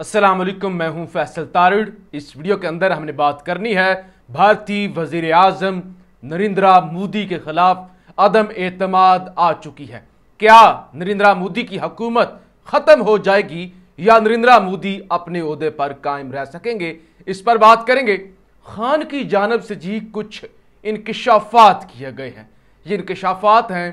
अस्सलाम वालेकुम मैं हूं फैसल तारड़ इस वीडियो के अंदर हमने बात करनी है भारतीय वजीर आजम नरेंद्र मोदी के खिलाफ अदम एतमाद आ चुकी है क्या नरेंद्र मोदी की हुकूमत ख़त्म हो जाएगी या नरेंद्र मोदी अपने अहदे पर कायम रह सकेंगे इस पर बात करेंगे खान की जानब से जी कुछ इनकशाफात किए गए हैं ये इनकशाफात हैं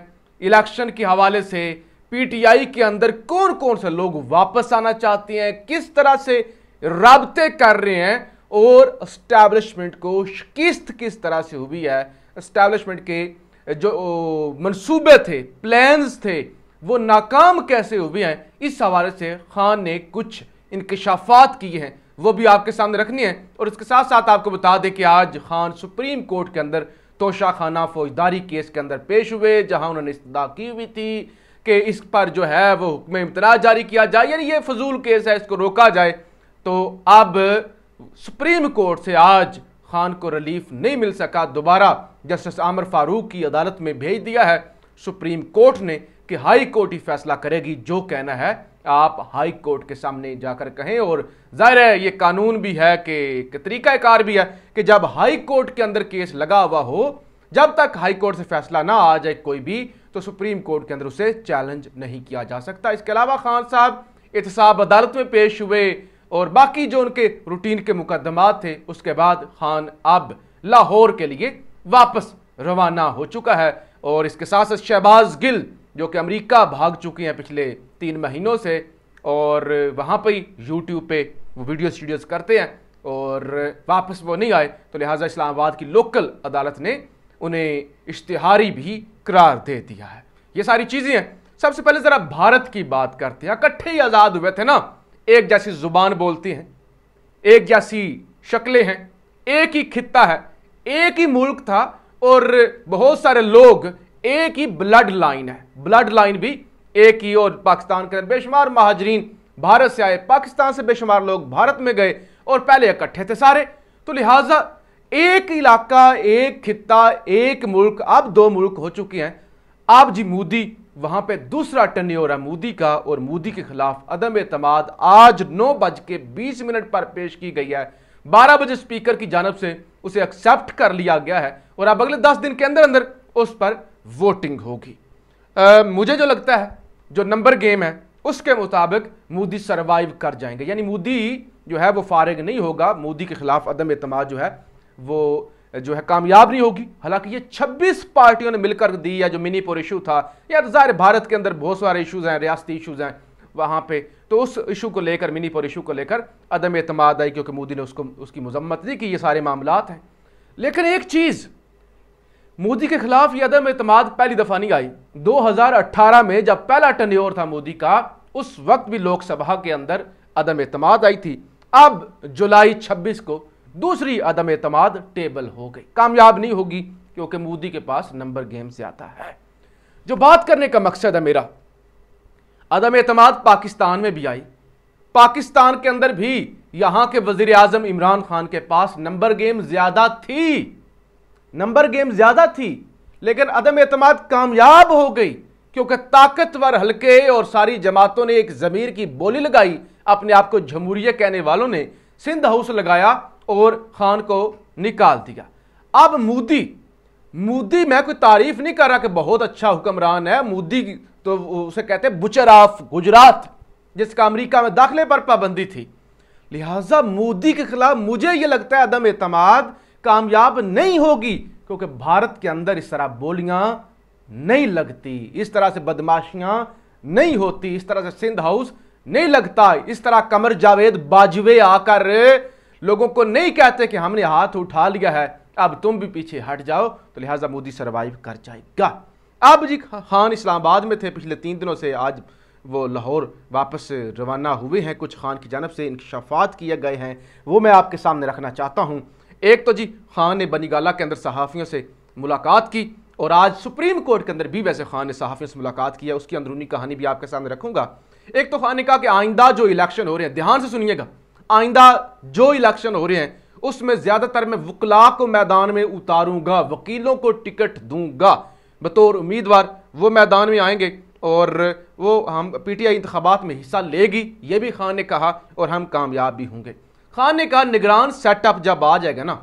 इलेक्शन के हवाले से पीटीआई के अंदर कौन कौन से लोग वापस आना चाहते हैं किस तरह से रबते कर रहे हैं और एस्टैब्लिशमेंट को किस्त किस तरह से हुई है एस्टैब्लिशमेंट के जो मंसूबे थे प्लान्स थे वो नाकाम कैसे हुए हैं इस हवाले से खान ने कुछ इनकशाफात किए हैं वो भी आपके सामने रखनी है और इसके साथ साथ आपको बता दें कि आज खान सुप्रीम कोर्ट के अंदर तोशाखाना फौजदारी केस के अंदर पेश हुए जहां उन्होंने इस्तः की हुई थी कि इस पर जो है वो हुक्म इम्तना जारी किया जाए यानी ये फजूल केस है इसको रोका जाए तो अब सुप्रीम कोर्ट से आज खान को रिलीफ नहीं मिल सका दोबारा जस्टिस आमर फारूक की अदालत में भेज दिया है सुप्रीम कोर्ट ने कि हाई कोर्ट ही फैसला करेगी जो कहना है आप हाई कोर्ट के सामने जाकर कहें और जाहिर है ये कानून भी है कि तरीक़ाकार भी है कि जब हाई कोर्ट के अंदर केस लगा हुआ हो जब तक हाई कोर्ट से फैसला ना आ जाए कोई भी तो सुप्रीम कोर्ट के अंदर उसे चैलेंज नहीं किया जा सकता इसके अलावा खान साहब एहतसाब अदालत में पेश हुए और बाकी जो उनके रूटीन के मुकदमात थे उसके बाद खान अब लाहौर के लिए वापस रवाना हो चुका है और इसके साथ साथ शहबाज गिल जो कि अमेरिका भाग चुकी हैं पिछले तीन महीनों से और वहाँ पर ही यूट्यूब पर वो वीडियो स्टूडियोज़ करते हैं और वापस वो नहीं आए तो लिहाजा इस्लामाबाद की लोकल अदालत ने उन्हें इश्तहारी भी करार दे दिया है ये सारी चीजें हैं सबसे पहले जरा भारत की बात करते हैं इकट्ठे ही आजाद हुए थे ना एक जैसी जुबान बोलती हैं एक जैसी शक्लें हैं एक ही खिता है एक ही मुल्क था और बहुत सारे लोग एक ही ब्लड लाइन है ब्लड लाइन भी एक ही और पाकिस्तान के बेशुमार महाजरीन भारत से आए पाकिस्तान से बेशुमार लोग भारत में गए और पहले इकट्ठे थे सारे तो लिहाजा एक इलाका एक खिता एक मुल्क अब दो मुल्क हो चुके हैं आप जी मोदी वहां पे दूसरा टर्न हो रहा है मोदी का और मोदी के खिलाफ अदम एतमाद आज नौ बज के बीस मिनट पर पेश की गई है बारह बजे स्पीकर की जानब से उसे एक्सेप्ट कर लिया गया है और अब अगले दस दिन के अंदर अंदर उस पर वोटिंग होगी मुझे जो लगता है जो नंबर गेम है उसके मुताबिक मोदी सरवाइव कर जाएंगे यानी मोदी जो है वो फारिग नहीं होगा मोदी के खिलाफ अदम एतम जो है वो जो है कामयाब नहीं होगी हालांकि ये 26 पार्टियों ने मिलकर दी या जो मिनीपुर इशू था या तो ज़ाहिर भारत के अंदर बहुत सारे इशूज़ हैं रियासती इशूज़ हैं वहाँ पे तो उस इशू को लेकर मिनीपुर इशू को लेकर अदम अतमाद आई क्योंकि मोदी ने उसको उसकी मजम्मत दी कि ये सारे मामला हैं लेकिन एक चीज़ मोदी के खिलाफ ये अदम अतमाद पहली दफ़ा नहीं आई 2018 में जब पहला टनयोर था मोदी का उस वक्त भी लोकसभा के अंदर अदम अतमाद आई थी अब जुलाई 26 को दूसरी अदम एतमाद टेबल हो गई कामयाब नहीं होगी क्योंकि मोदी के पास नंबर गेम ज़्यादा है जो बात करने का मकसद है मेरा अदम एतमाद पाकिस्तान में भी आई पाकिस्तान के अंदर भी यहां के वजीर आजम इमरान खान के पास नंबर गेम ज़्यादा थी नंबर गेम ज़्यादा थी लेकिन अदम एतमाद कामयाब हो गई क्योंकि ताकतवर हलके और सारी जमातों ने एक ज़मीर की बोली लगाई अपने आप को जमहूरिया कहने वालों ने सिंध हाउस लगाया और खान को निकाल दिया अब मोदी मोदी मैं कोई तारीफ नहीं कर रहा कि बहुत अच्छा हुक्मरान है मोदी तो उसे कहते हैं बुचर ऑफ गुजरात जिसका अमेरिका में दाखिले पर पाबंदी थी लिहाजा मोदी के खिलाफ मुझे यह लगता है अदम एतमाद कामयाब नहीं होगी क्योंकि भारत के अंदर इस तरह बोलियां नहीं लगती इस तरह से बदमाशियां नहीं होती इस तरह से सिंध हाउस नहीं लगता इस तरह कमर जावेद बाजवे आकर लोगों को नहीं कहते कि हमने हाथ उठा लिया है अब तुम भी पीछे हट जाओ तो लिहाजा मोदी सर्वाइव कर जाएगा अब जी खान इस्लामाबाद में थे पिछले तीन दिनों से आज वो लाहौर वापस रवाना हुए हैं कुछ खान की जानब से इंकशाफात किए गए हैं वो मैं आपके सामने रखना चाहता हूँ एक तो जी खान ने बनीगाला के अंदर सहाफ़ियों से मुलाकात की और आज सुप्रीम कोर्ट के अंदर भी वैसे खान ने सहाफ़ियों से मुलाकात है उसकी अंदरूनी कहानी भी आपके सामने रखूँगा एक तो खान ने कहा कि आइंदा जो इलेक्शन हो रहे हैं ध्यान से सुनिएगा आइंदा जो इलेक्शन हो रहे हैं उसमें ज़्यादातर मैं वकला को मैदान में उतारूंगा वकीलों को टिकट दूंगा बतौर उम्मीदवार वो मैदान में आएंगे और वो हम पी टी आई इंतबात में हिस्सा लेगी ये भी खान ने कहा और हम कामयाब भी होंगे खान ने कहा निगरान सेटअप जब आ जाएगा ना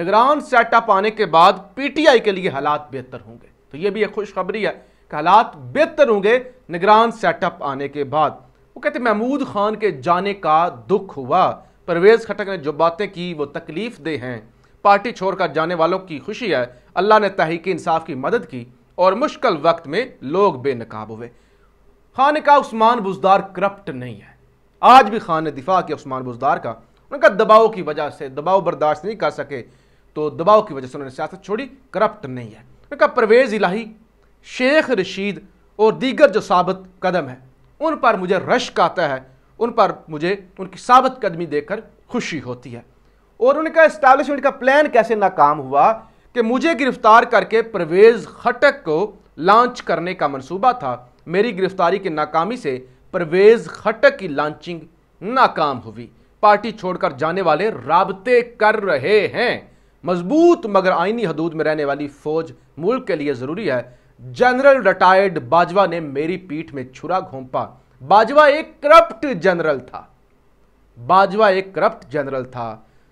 निगरान सेटअप आने के बाद पीटीआई के लिए हालात बेहतर होंगे तो ये भी एक खुशखबरी है कि हालात बेहतर होंगे निगरान सेटअप आने के बाद कहते महमूद खान के जाने का दुख हुआ परवेज़ खटक ने जो बातें की वो तकलीफ दे हैं पार्टी छोड़कर जाने वालों की खुशी है अल्लाह ने तहरीक इंसाफ की मदद की और मुश्किल वक्त में लोग बेनकाब हुए खान ने कहा उस्मान बुजदार करप्ट नहीं है आज भी खान ने दिफा किया उस्मान बुजदार का उनका दबाव की वजह से दबाव बर्दाश्त नहीं कर सके तो दबाव की वजह से उन्होंने सियासत छोड़ी करप्ट नहीं है उनका परवेज़ इलाही शेख रशीद और दीगर जो साबित कदम है उन पर मुझे रश्क आता है उन पर मुझे उनकी साबित कदमी देकर खुशी होती है और उनका इस्टेब्लिशमेंट का प्लान कैसे नाकाम हुआ कि मुझे गिरफ्तार करके परवेज़ खटक को लॉन्च करने का मंसूबा था मेरी गिरफ्तारी की नाकामी से परवेज़ खटक की लॉन्चिंग नाकाम हुई पार्टी छोड़कर जाने वाले रबते कर रहे हैं मजबूत मगर आइनी हदूद में रहने वाली फौज मुल्क के लिए ज़रूरी है जनरल रिटायर्ड बाजवा ने मेरी पीठ में छुरा घोंपा बाजवा एक करप्ट जनरल था बाजवा एक करप्ट जनरल था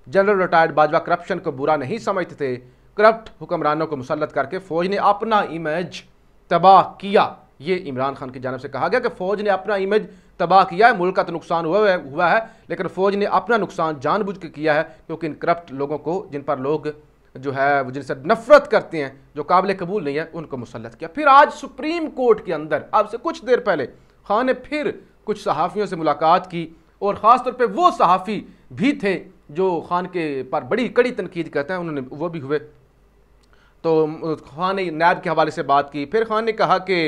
जनरल रिटायर्ड बाजवा करप्शन को बुरा नहीं समझते थे करप्ट हुक्मरानों को मुसलत करके फौज ने अपना इमेज तबाह किया ये इमरान खान की जानब से कहा गया कि फौज ने अपना इमेज तबाह किया है मुल्क का तो नुकसान हुआ है हुआ है लेकिन फौज ने अपना नुकसान जानबूझ के किया है क्योंकि इन करप्ट लोगों को जिन पर लोग जो है वो जिनसे नफरत करते हैं जो काबिल कबूल नहीं है उनको मुसलत किया फिर आज सुप्रीम कोर्ट के अंदर अब से कुछ देर पहले खान ने फिर कुछ सहाफ़ियों से मुलाकात की और ख़ास तौर पर वो सहाफ़ी भी थे जो खान के पर बड़ी कड़ी तनकीद करते हैं उन्होंने वो भी हुए तो खान ने नैब के हवाले से बात की फिर खान ने कहा कि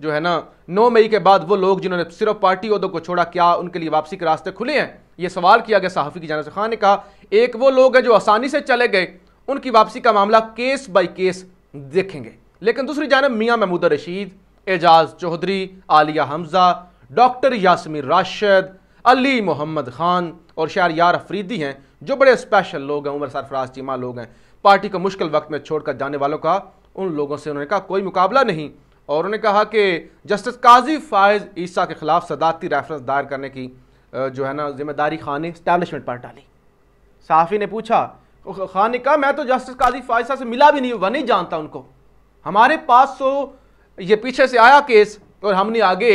जो है ना नौ मई के बाद वो लोग जिन्होंने सिर्फ पार्टी अहदों को छोड़ा क्या उनके लिए वापसी के रास्ते खुले हैं ये सवाल किया गया सहाफ़ी की जानब से खान ने कहा एक वो लोग हैं जो आसानी से चले गए उनकी वापसी का मामला केस बाई केस देखेंगे लेकिन दूसरी जानब मियाँ महमूदा रशीद एजाज चौधरी आलिया हमजा डॉक्टर यासमीर राशिद अली मोहम्मद खान और शार यार अफरीदी हैं जो बड़े स्पेशल लोग हैं उमर सरफराज चीमा लोग हैं पार्टी को मुश्किल वक्त में छोड़कर जाने वालों का उन लोगों से उन्होंने कहा कोई मुकाबला नहीं और उन्होंने कहा कि जस्टिस काजी फायज ईसा के खिलाफ सदारती रेफरेंस दायर करने की जो है ना जिम्मेदारी खान ने स्टैब्लिशमेंट पर डाली साफी ने पूछा खान ने कहा मैं तो जस्टिस काजी फायद साहब से मिला भी नहीं हुआ नहीं जानता उनको हमारे पास तो ये पीछे से आया केस और हमने आगे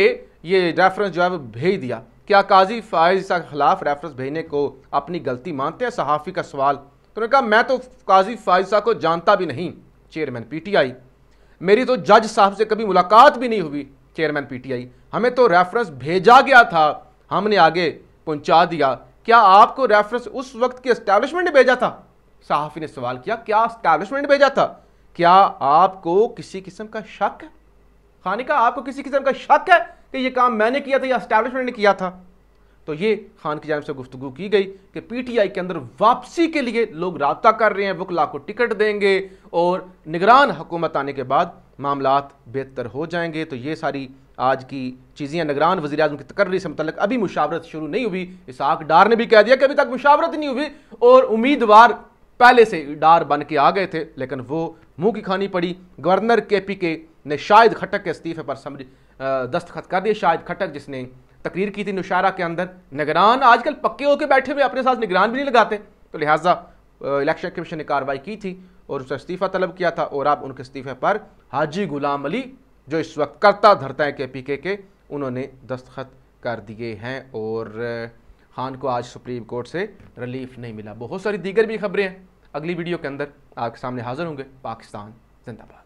ये रेफरेंस जो है वो भेज दिया क्या काजी फायज के खिलाफ रेफरेंस भेजने को अपनी गलती मानते हैं सहाफ़ी का सवाल तो उन्होंने कहा मैं तो काजी फायज साहब को जानता भी नहीं चेयरमैन पीटीआई मेरी तो जज साहब से कभी मुलाकात भी नहीं हुई चेयरमैन पीटीआई हमें तो रेफरेंस भेजा गया था हमने आगे पहुंचा दिया क्या आपको रेफरेंस उस वक्त के इस्टेब्लिशमेंट ने भेजा था सहाफ़ी ने सवाल किया क्या स्टैब्लिशमेंट भेजा था क्या आपको किसी किस्म का शक है खाने का आपको किसी किस्म का शक है कि यह काम मैंने किया था या स्टैब्लिशमेंट ने किया था तो ये खान की जानब से गुफ्तु की गई कि पीटीआई के अंदर वापसी के लिए लोग रबता कर रहे हैं वकला को टिकट देंगे और निगरान हुकूमत आने के बाद मामला बेहतर हो जाएंगे तो ये सारी आज की चीज़ें निगरान वजी अजम की तकर्री से मतलब अभी मुशावरत शुरू नहीं हुई इसहाक डार ने भी कह दिया कि अभी तक मुशावरत नहीं हुई और उम्मीदवार पहले से डार बन के आ गए थे लेकिन वो मुंह की खानी पड़ी गवर्नर के पी के ने शायद खटक के इस्तीफे पर समझ दस्तखत कर दिए शायद खटक जिसने तकरीर की थी नुशारा के अंदर निगरान आजकल पक्के होके बैठे हुए अपने साथ निगरान भी नहीं लगाते तो लिहाजा इलेक्शन कमीशन ने कार्रवाई की थी और उसका इस्तीफ़ा तलब किया था और अब उनके इस्तीफे पर हाजी गुलाम अली जो इस वक्त करता धरता है के पी के के उन्होंने दस्तखत कर दिए हैं और खान को आज सुप्रीम कोर्ट से रिलीफ नहीं मिला बहुत सारी दीगर भी खबरें हैं अगली वीडियो के अंदर आपके सामने हाजिर होंगे पाकिस्तान जिंदाबाद